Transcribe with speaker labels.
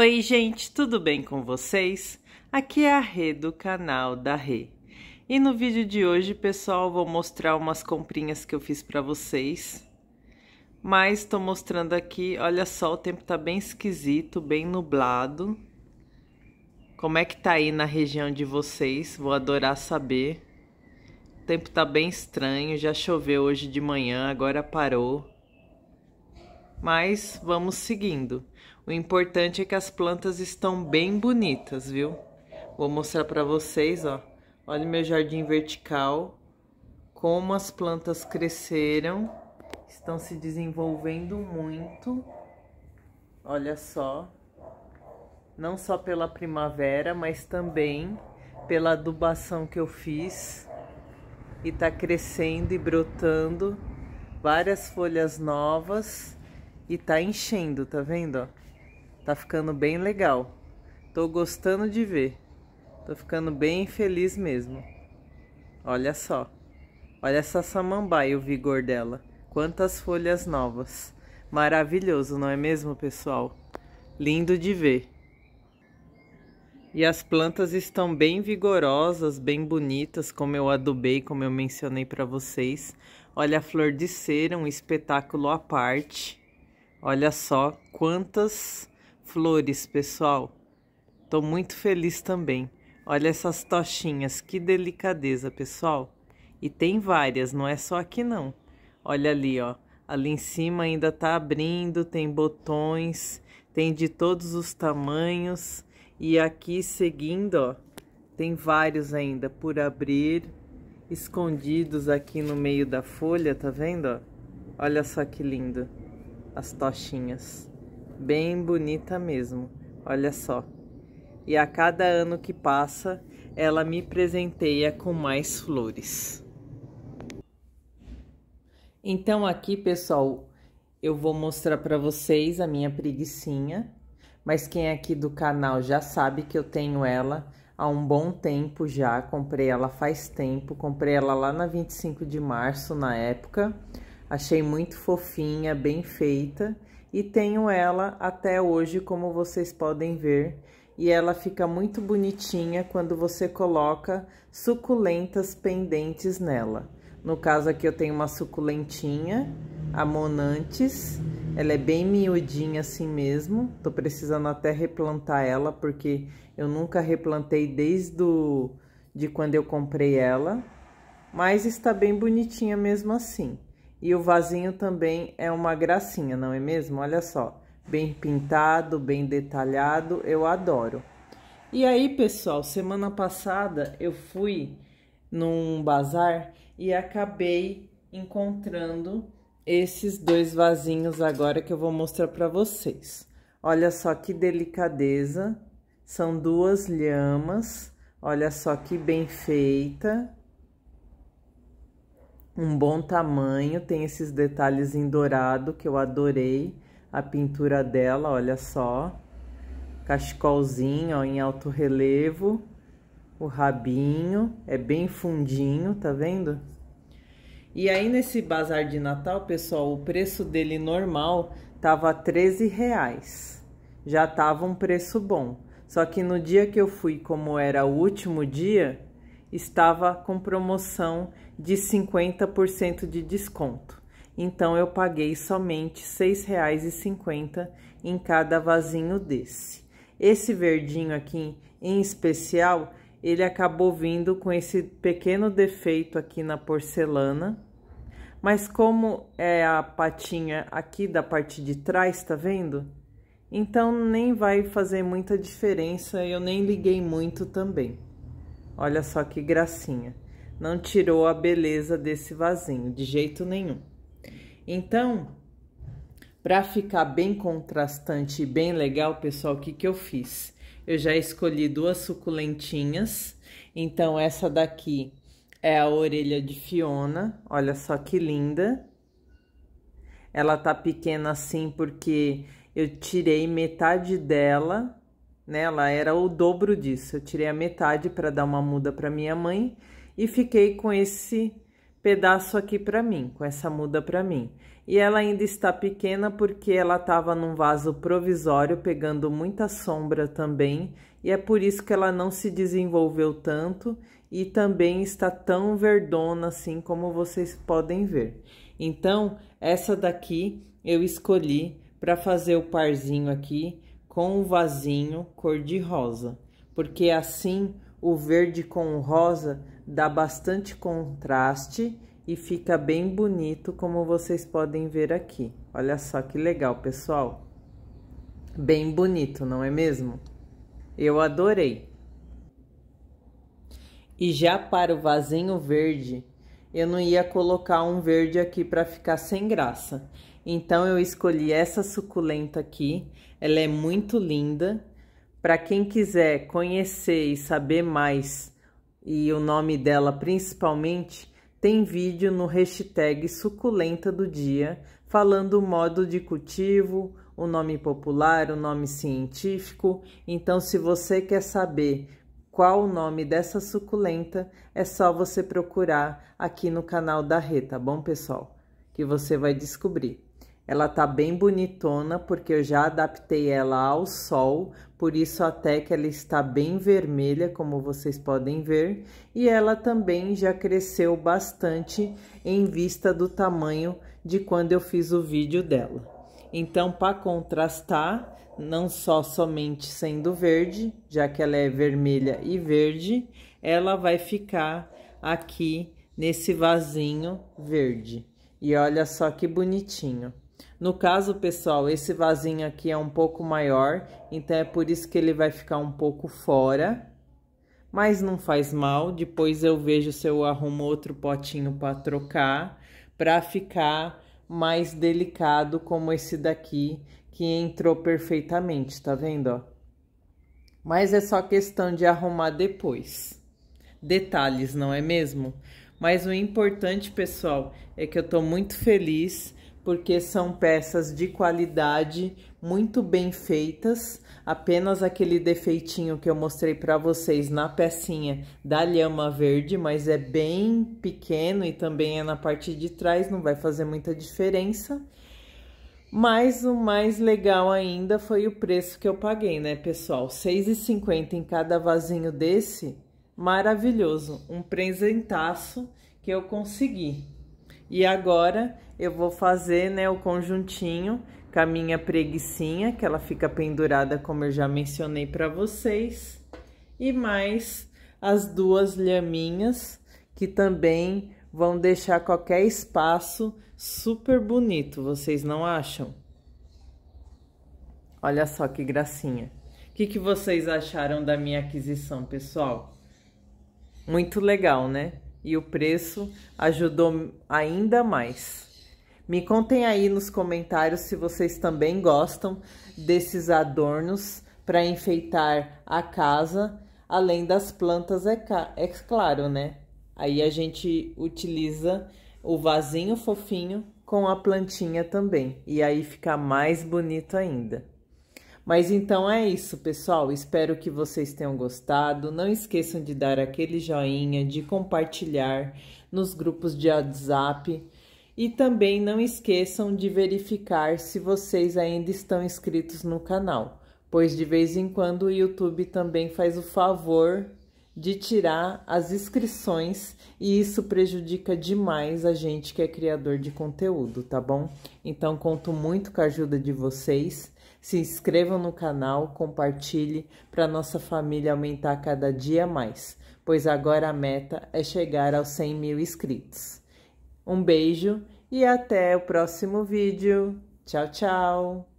Speaker 1: Oi, gente, tudo bem com vocês? Aqui é a Rê do canal da Rê. E no vídeo de hoje, pessoal, vou mostrar umas comprinhas que eu fiz para vocês. Mas estou mostrando aqui, olha só, o tempo tá bem esquisito, bem nublado. Como é que tá aí na região de vocês? Vou adorar saber. O tempo tá bem estranho, já choveu hoje de manhã, agora parou. Mas vamos seguindo. O importante é que as plantas estão bem bonitas, viu? Vou mostrar para vocês, ó. Olha meu jardim vertical, como as plantas cresceram, estão se desenvolvendo muito. Olha só, não só pela primavera, mas também pela adubação que eu fiz. E tá crescendo e brotando várias folhas novas e tá enchendo, tá vendo? Tá ficando bem legal. Tô gostando de ver. Tô ficando bem feliz mesmo. Olha só. Olha essa samambaia, o vigor dela. Quantas folhas novas. Maravilhoso, não é mesmo, pessoal? Lindo de ver. E as plantas estão bem vigorosas, bem bonitas, como eu adubei, como eu mencionei para vocês. Olha a flor de cera, um espetáculo à parte. Olha só quantas Flores, pessoal. Tô muito feliz também. Olha essas tochinhas, que delicadeza, pessoal. E tem várias, não é só aqui não. Olha ali, ó. Ali em cima ainda tá abrindo, tem botões, tem de todos os tamanhos. E aqui seguindo, ó, tem vários ainda por abrir, escondidos aqui no meio da folha, tá vendo? Ó? Olha só que lindo as tochinhas bem bonita mesmo. Olha só. E a cada ano que passa, ela me presenteia com mais flores. Então aqui, pessoal, eu vou mostrar para vocês a minha preguiçinha. Mas quem é aqui do canal já sabe que eu tenho ela há um bom tempo já. Comprei ela faz tempo, comprei ela lá na 25 de março na época. Achei muito fofinha, bem feita e tenho ela até hoje, como vocês podem ver, e ela fica muito bonitinha quando você coloca suculentas pendentes nela. No caso aqui eu tenho uma suculentinha, a Monantes, ela é bem miudinha assim mesmo, tô precisando até replantar ela, porque eu nunca replantei desde de quando eu comprei ela, mas está bem bonitinha mesmo assim. E o vasinho também é uma gracinha, não é mesmo? Olha só, bem pintado, bem detalhado, eu adoro. E aí, pessoal, semana passada eu fui num bazar e acabei encontrando esses dois vasinhos agora que eu vou mostrar para vocês. Olha só que delicadeza, são duas lhamas, olha só que bem feita um bom tamanho, tem esses detalhes em dourado que eu adorei a pintura dela, olha só. Cachecolzinho, ó, em alto relevo. O rabinho é bem fundinho, tá vendo? E aí nesse bazar de Natal, pessoal, o preço dele normal tava 13 reais. Já tava um preço bom. Só que no dia que eu fui, como era o último dia, estava com promoção de 50% de desconto. Então eu paguei somente R$ 6,50 em cada vasinho desse. Esse verdinho aqui em especial, ele acabou vindo com esse pequeno defeito aqui na porcelana. Mas como é a patinha aqui da parte de trás, tá vendo? Então nem vai fazer muita diferença, eu nem liguei muito também. Olha só que gracinha não tirou a beleza desse vasinho, de jeito nenhum. Então, para ficar bem contrastante e bem legal, pessoal, o que, que eu fiz? Eu já escolhi duas suculentinhas. Então, essa daqui é a orelha de Fiona. Olha só que linda. Ela tá pequena assim porque eu tirei metade dela, né? Ela era o dobro disso. Eu tirei a metade para dar uma muda para minha mãe e fiquei com esse pedaço aqui para mim, com essa muda para mim. E ela ainda está pequena porque ela estava num vaso provisório, pegando muita sombra também, e é por isso que ela não se desenvolveu tanto e também está tão verdona assim como vocês podem ver. Então, essa daqui eu escolhi para fazer o parzinho aqui com o vasinho cor de rosa, porque assim o verde com o rosa dá bastante contraste e fica bem bonito, como vocês podem ver aqui. Olha só que legal, pessoal. Bem bonito, não é mesmo? Eu adorei. E já para o vasinho verde, eu não ia colocar um verde aqui para ficar sem graça. Então eu escolhi essa suculenta aqui, ela é muito linda. Para quem quiser conhecer e saber mais e o nome dela principalmente, tem vídeo no hashtag Suculenta do Dia, falando o modo de cultivo, o nome popular, o nome científico. Então, se você quer saber qual o nome dessa suculenta, é só você procurar aqui no canal da Rê, tá bom, pessoal? Que você vai descobrir. Ela tá bem bonitona porque eu já adaptei ela ao sol, por isso até que ela está bem vermelha, como vocês podem ver, e ela também já cresceu bastante em vista do tamanho de quando eu fiz o vídeo dela. Então, para contrastar, não só somente sendo verde, já que ela é vermelha e verde, ela vai ficar aqui nesse vasinho verde. E olha só que bonitinho. No caso, pessoal, esse vasinho aqui é um pouco maior, então é por isso que ele vai ficar um pouco fora. Mas não faz mal, depois eu vejo se eu arrumo outro potinho para trocar, para ficar mais delicado como esse daqui, que entrou perfeitamente, tá vendo, ó? Mas é só questão de arrumar depois. Detalhes, não é mesmo? Mas o importante, pessoal, é que eu tô muito feliz porque são peças de qualidade, muito bem feitas. Apenas aquele defeitinho que eu mostrei para vocês na pecinha da lhama verde, mas é bem pequeno e também é na parte de trás, não vai fazer muita diferença. Mas o mais legal ainda foi o preço que eu paguei, né, pessoal? R$6,50 em cada vasinho desse, maravilhoso, um presentaço que eu consegui. E agora eu vou fazer né, o conjuntinho com a minha preguiçinha, que ela fica pendurada como eu já mencionei para vocês. E mais as duas lhaminhas, que também vão deixar qualquer espaço super bonito, vocês não acham? Olha só que gracinha. O que, que vocês acharam da minha aquisição, pessoal? Muito legal, né? e o preço ajudou ainda mais. Me contem aí nos comentários se vocês também gostam desses adornos para enfeitar a casa, além das plantas, é, é claro, né? Aí a gente utiliza o vasinho fofinho com a plantinha também, e aí fica mais bonito ainda. Mas então é isso, pessoal. Espero que vocês tenham gostado. Não esqueçam de dar aquele joinha, de compartilhar nos grupos de WhatsApp. E também não esqueçam de verificar se vocês ainda estão inscritos no canal, pois de vez em quando o YouTube também faz o favor de tirar as inscrições e isso prejudica demais a gente que é criador de conteúdo, tá bom? Então conto muito com a ajuda de vocês. Se inscrevam no canal, compartilhe para nossa família aumentar cada dia mais, pois agora a meta é chegar aos 100 mil inscritos. Um beijo e até o próximo vídeo. Tchau, tchau!